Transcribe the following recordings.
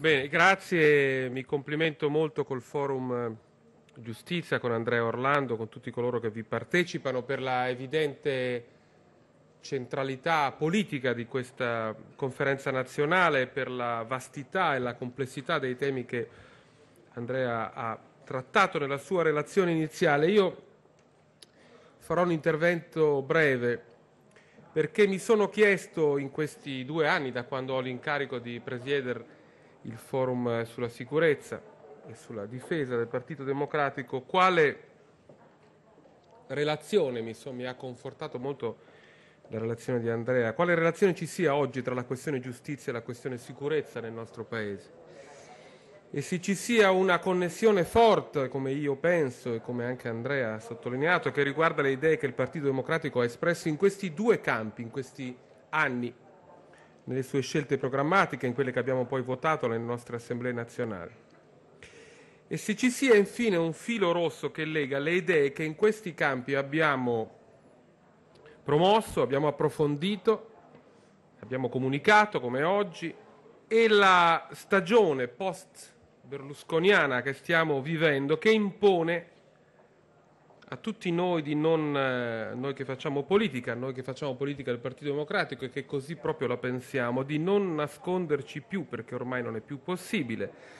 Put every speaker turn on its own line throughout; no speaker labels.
Bene, grazie, mi complimento molto col forum eh, giustizia, con Andrea Orlando, con tutti coloro che vi partecipano per la evidente centralità politica di questa conferenza nazionale, per la vastità e la complessità dei temi che Andrea ha trattato nella sua relazione iniziale. Io farò un intervento breve perché mi sono chiesto in questi due anni, da quando ho l'incarico di presiedere il forum sulla sicurezza e sulla difesa del Partito Democratico, quale relazione, mi, so, mi ha confortato molto la relazione di Andrea, quale relazione ci sia oggi tra la questione giustizia e la questione sicurezza nel nostro Paese? E se ci sia una connessione forte, come io penso e come anche Andrea ha sottolineato, che riguarda le idee che il Partito Democratico ha espresso in questi due campi, in questi anni nelle sue scelte programmatiche, in quelle che abbiamo poi votato nelle nostre assemblee nazionali. E se ci sia infine un filo rosso che lega le idee che in questi campi abbiamo promosso, abbiamo approfondito, abbiamo comunicato come oggi e la stagione post-berlusconiana che stiamo vivendo che impone a tutti noi, di non, eh, noi che facciamo politica, noi che facciamo politica del Partito Democratico e che così proprio la pensiamo, di non nasconderci più perché ormai non è più possibile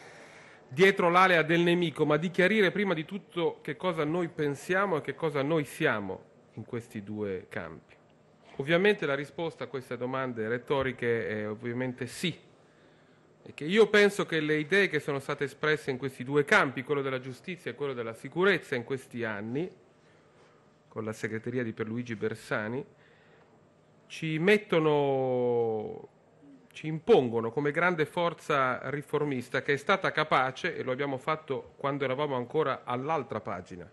dietro l'alea del nemico, ma di chiarire prima di tutto che cosa noi pensiamo e che cosa noi siamo in questi due campi. Ovviamente la risposta a queste domande retoriche è ovviamente sì, io penso che le idee che sono state espresse in questi due campi, quello della giustizia e quello della sicurezza in questi anni, con la segreteria di Perluigi Bersani, ci mettono, ci impongono come grande forza riformista che è stata capace, e lo abbiamo fatto quando eravamo ancora all'altra pagina,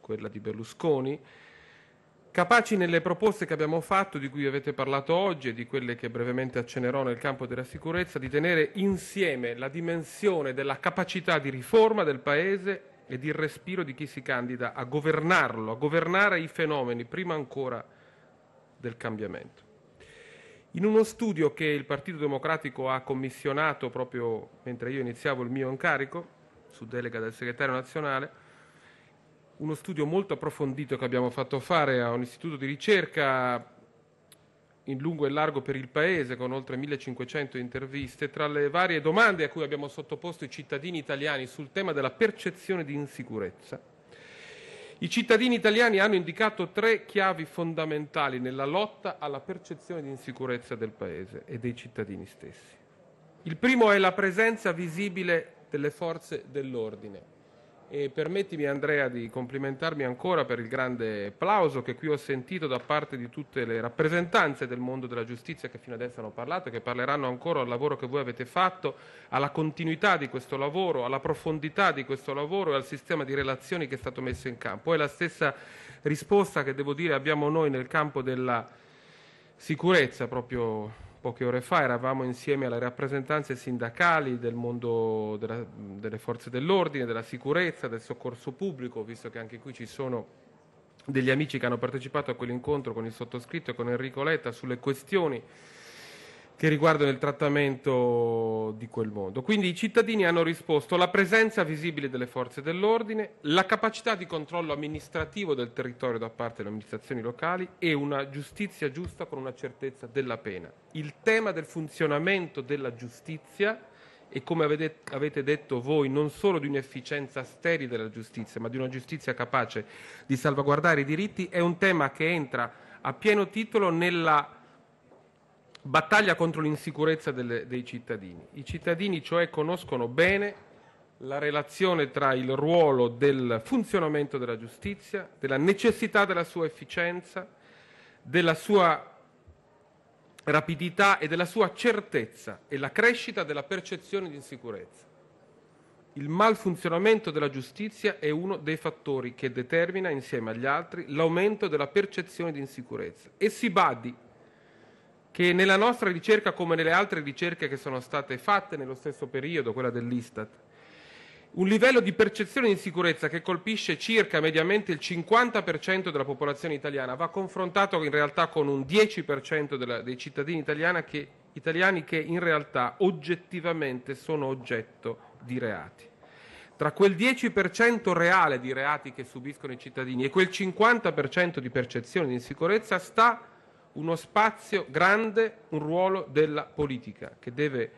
quella di Berlusconi, capaci nelle proposte che abbiamo fatto, di cui avete parlato oggi e di quelle che brevemente accenerò nel campo della sicurezza, di tenere insieme la dimensione della capacità di riforma del Paese e il respiro di chi si candida a governarlo, a governare i fenomeni prima ancora del cambiamento. In uno studio che il Partito Democratico ha commissionato proprio mentre io iniziavo il mio incarico, su delega del segretario nazionale, uno studio molto approfondito che abbiamo fatto fare a un istituto di ricerca in lungo e largo per il Paese, con oltre 1500 interviste, tra le varie domande a cui abbiamo sottoposto i cittadini italiani sul tema della percezione di insicurezza, i cittadini italiani hanno indicato tre chiavi fondamentali nella lotta alla percezione di insicurezza del Paese e dei cittadini stessi. Il primo è la presenza visibile delle forze dell'ordine, e permettimi Andrea di complimentarmi ancora per il grande applauso che qui ho sentito da parte di tutte le rappresentanze del mondo della giustizia che fino adesso hanno parlato e che parleranno ancora al lavoro che voi avete fatto, alla continuità di questo lavoro, alla profondità di questo lavoro e al sistema di relazioni che è stato messo in campo. È la stessa risposta che devo dire abbiamo noi nel campo della sicurezza proprio poche ore fa eravamo insieme alle rappresentanze sindacali del mondo della, delle forze dell'ordine, della sicurezza, del soccorso pubblico, visto che anche qui ci sono degli amici che hanno partecipato a quell'incontro con il sottoscritto e con Enrico Letta sulle questioni che riguardano il trattamento di quel mondo. Quindi i cittadini hanno risposto la presenza visibile delle forze dell'ordine, la capacità di controllo amministrativo del territorio da parte delle amministrazioni locali e una giustizia giusta con una certezza della pena. Il tema del funzionamento della giustizia e come avete detto voi, non solo di un'efficienza sterile della giustizia, ma di una giustizia capace di salvaguardare i diritti, è un tema che entra a pieno titolo nella battaglia contro l'insicurezza delle, dei cittadini. I cittadini cioè conoscono bene la relazione tra il ruolo del funzionamento della giustizia, della necessità della sua efficienza, della sua rapidità e della sua certezza e la crescita della percezione di insicurezza. Il malfunzionamento della giustizia è uno dei fattori che determina, insieme agli altri, l'aumento della percezione di insicurezza. E si badi, che nella nostra ricerca, come nelle altre ricerche che sono state fatte nello stesso periodo, quella dell'Istat, un livello di percezione di insicurezza che colpisce circa mediamente il 50% della popolazione italiana va confrontato in realtà con un 10% della, dei cittadini che, italiani che in realtà oggettivamente sono oggetto di reati. Tra quel 10% reale di reati che subiscono i cittadini e quel 50% di percezione di insicurezza sta uno spazio grande, un ruolo della politica che deve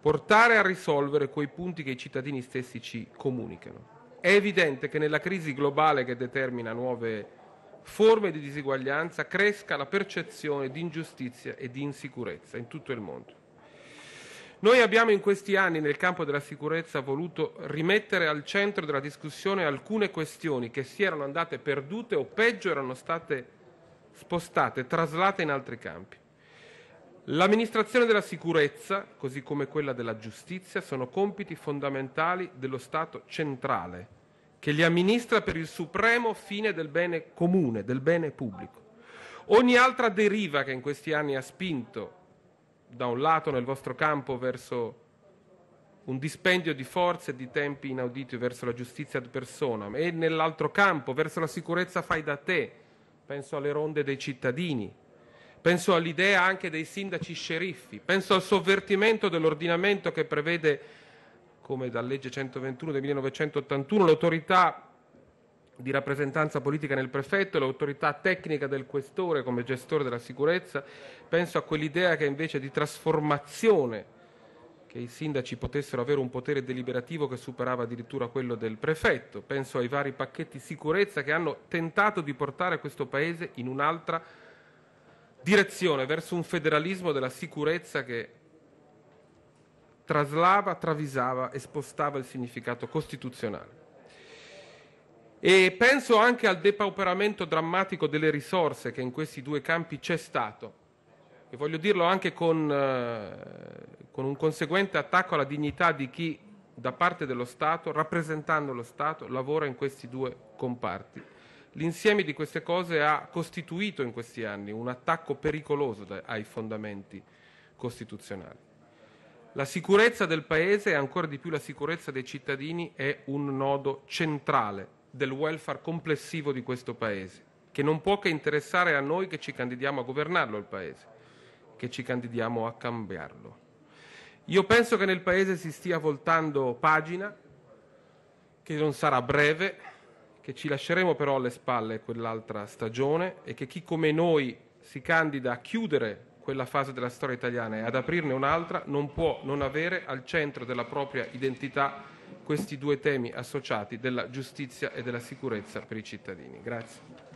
portare a risolvere quei punti che i cittadini stessi ci comunicano. È evidente che nella crisi globale che determina nuove forme di diseguaglianza cresca la percezione di ingiustizia e di insicurezza in tutto il mondo. Noi abbiamo in questi anni nel campo della sicurezza voluto rimettere al centro della discussione alcune questioni che si erano andate perdute o peggio erano state spostate, traslate in altri campi. L'amministrazione della sicurezza, così come quella della giustizia, sono compiti fondamentali dello Stato centrale, che li amministra per il supremo fine del bene comune, del bene pubblico. Ogni altra deriva che in questi anni ha spinto, da un lato nel vostro campo, verso un dispendio di forze e di tempi inauditi verso la giustizia ad persona e nell'altro campo verso la sicurezza fai da te, penso alle ronde dei cittadini, penso all'idea anche dei sindaci sceriffi, penso al sovvertimento dell'ordinamento che prevede, come da legge 121 del 1981, l'autorità di rappresentanza politica nel prefetto, l'autorità tecnica del questore come gestore della sicurezza, penso a quell'idea che invece di trasformazione che i sindaci potessero avere un potere deliberativo che superava addirittura quello del prefetto. Penso ai vari pacchetti sicurezza che hanno tentato di portare questo Paese in un'altra direzione, verso un federalismo della sicurezza che traslava, travisava e spostava il significato costituzionale. E penso anche al depauperamento drammatico delle risorse che in questi due campi c'è stato e voglio dirlo anche con, eh, con un conseguente attacco alla dignità di chi da parte dello Stato, rappresentando lo Stato, lavora in questi due comparti. L'insieme di queste cose ha costituito in questi anni un attacco pericoloso ai fondamenti costituzionali. La sicurezza del Paese e ancora di più la sicurezza dei cittadini è un nodo centrale del welfare complessivo di questo Paese, che non può che interessare a noi che ci candidiamo a governarlo il Paese che ci candidiamo a cambiarlo. Io penso che nel Paese si stia voltando pagina, che non sarà breve, che ci lasceremo però alle spalle quell'altra stagione e che chi come noi si candida a chiudere quella fase della storia italiana e ad aprirne un'altra non può non avere al centro della propria identità questi due temi associati della giustizia e della sicurezza per i cittadini. Grazie.